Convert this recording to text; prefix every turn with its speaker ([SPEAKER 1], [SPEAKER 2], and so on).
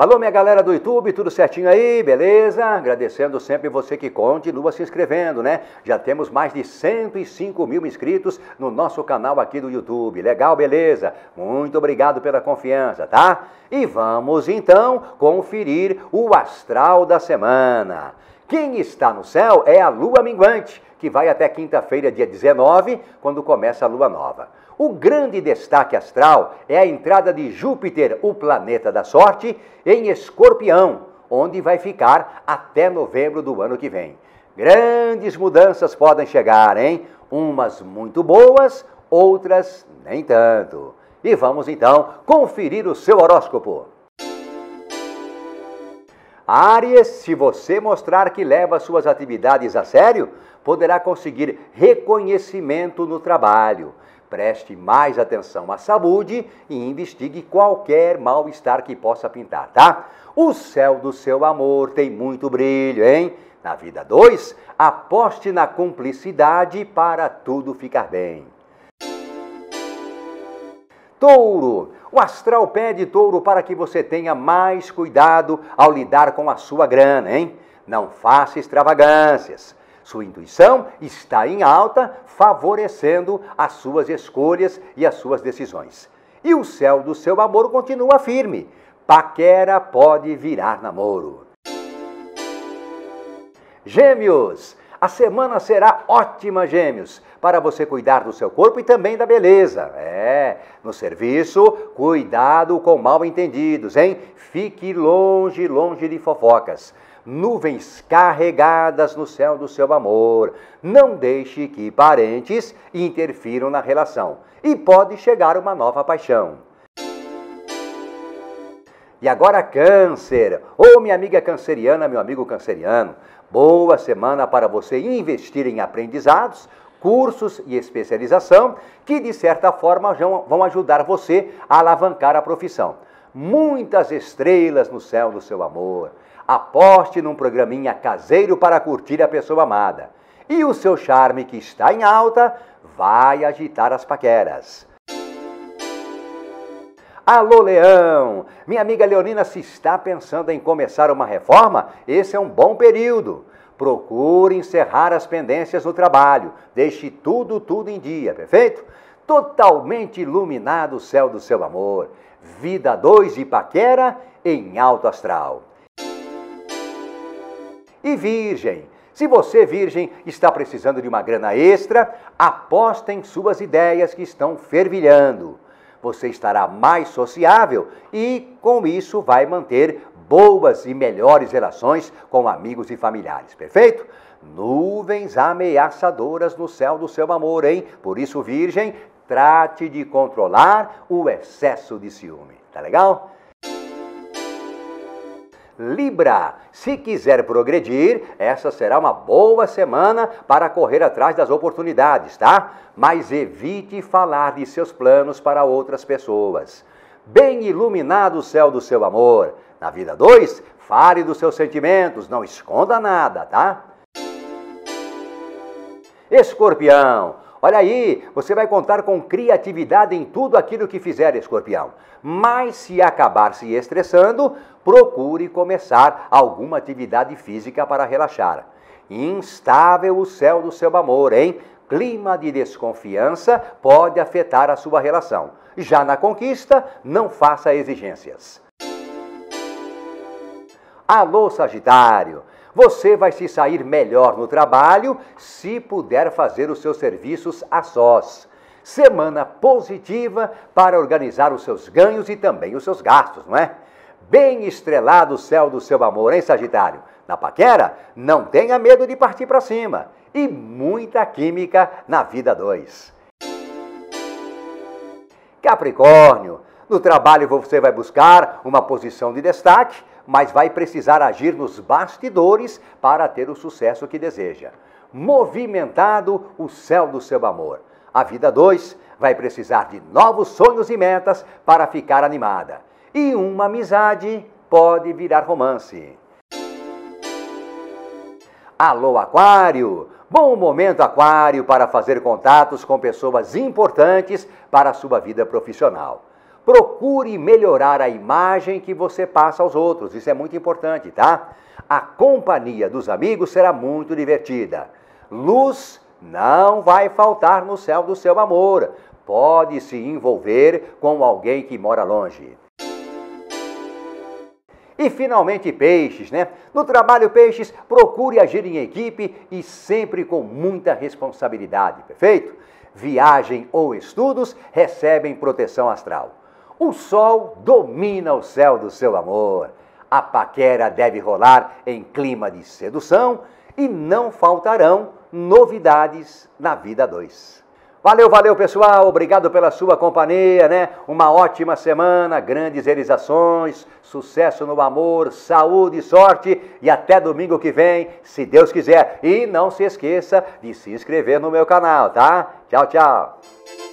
[SPEAKER 1] Alô, minha galera do YouTube, tudo certinho aí? Beleza? Agradecendo sempre você que continua se inscrevendo, né? Já temos mais de 105 mil inscritos no nosso canal aqui do YouTube. Legal, beleza? Muito obrigado pela confiança, tá? E vamos então conferir o astral da semana. Quem está no céu é a lua minguante que vai até quinta-feira, dia 19, quando começa a lua nova. O grande destaque astral é a entrada de Júpiter, o planeta da sorte, em Escorpião, onde vai ficar até novembro do ano que vem. Grandes mudanças podem chegar, hein? Umas muito boas, outras nem tanto. E vamos então conferir o seu horóscopo. Áries, se você mostrar que leva suas atividades a sério, poderá conseguir reconhecimento no trabalho. Preste mais atenção à saúde e investigue qualquer mal-estar que possa pintar, tá? O céu do seu amor tem muito brilho, hein? Na vida 2, aposte na cumplicidade para tudo ficar bem. Touro, o astral pede touro para que você tenha mais cuidado ao lidar com a sua grana, hein? Não faça extravagâncias. Sua intuição está em alta, favorecendo as suas escolhas e as suas decisões. E o céu do seu amor continua firme. Paquera pode virar namoro. Gêmeos, a semana será ótima, Gêmeos, para você cuidar do seu corpo e também da beleza. É, no serviço, cuidado com mal entendidos, hein? Fique longe, longe de fofocas nuvens carregadas no céu do seu amor. Não deixe que parentes interfiram na relação e pode chegar uma nova paixão. E agora, Câncer! Ô, oh, minha amiga canceriana, meu amigo canceriano, Boa semana para você investir em aprendizados, cursos e especialização que, de certa forma, vão ajudar você a alavancar a profissão. Muitas estrelas no céu do seu amor. Aposte num programinha caseiro para curtir a pessoa amada. E o seu charme, que está em alta, vai agitar as paqueras. Alô Leão, minha amiga Leonina, se está pensando em começar uma reforma, esse é um bom período. Procure encerrar as pendências no trabalho, deixe tudo, tudo em dia, perfeito? Totalmente iluminado o céu do seu amor. Vida 2 de paquera em alto astral. E Virgem, se você, virgem, está precisando de uma grana extra, aposta em suas ideias que estão fervilhando você estará mais sociável e, com isso, vai manter boas e melhores relações com amigos e familiares, perfeito? Nuvens ameaçadoras no céu do seu amor, hein? Por isso, Virgem, trate de controlar o excesso de ciúme, tá legal? Libra. Se quiser progredir, essa será uma boa semana para correr atrás das oportunidades, tá? Mas evite falar de seus planos para outras pessoas. Bem iluminado o céu do seu amor. Na vida 2, fale dos seus sentimentos, não esconda nada, tá? Escorpião. Olha aí, você vai contar com criatividade em tudo aquilo que fizer, escorpião. Mas se acabar se estressando, procure começar alguma atividade física para relaxar. Instável o céu do seu amor, hein? clima de desconfiança pode afetar a sua relação. Já na conquista, não faça exigências. Alô, Sagitário! Você vai se sair melhor no trabalho se puder fazer os seus serviços a sós. Semana positiva para organizar os seus ganhos e também os seus gastos, não é? Bem estrelado o céu do seu amor, hein, Sagitário? Na paquera, não tenha medo de partir para cima. E muita química na vida 2. Capricórnio, no trabalho você vai buscar uma posição de destaque, mas vai precisar agir nos bastidores para ter o sucesso que deseja. Movimentado o céu do seu amor. A vida 2 vai precisar de novos sonhos e metas para ficar animada. E uma amizade pode virar romance. Alô, Aquário! Bom momento, Aquário, para fazer contatos com pessoas importantes para a sua vida profissional. Procure melhorar a imagem que você passa aos outros, isso é muito importante, tá? A companhia dos amigos será muito divertida. Luz não vai faltar no céu do seu amor. Pode se envolver com alguém que mora longe. E finalmente, peixes, né? No trabalho, peixes, procure agir em equipe e sempre com muita responsabilidade, perfeito? Viagem ou estudos recebem proteção astral. O sol domina o céu do seu amor. A paquera deve rolar em clima de sedução e não faltarão novidades na vida 2. Valeu, valeu pessoal, obrigado pela sua companhia, né? Uma ótima semana, grandes realizações, sucesso no amor, saúde e sorte e até domingo que vem, se Deus quiser. E não se esqueça de se inscrever no meu canal, tá? Tchau, tchau.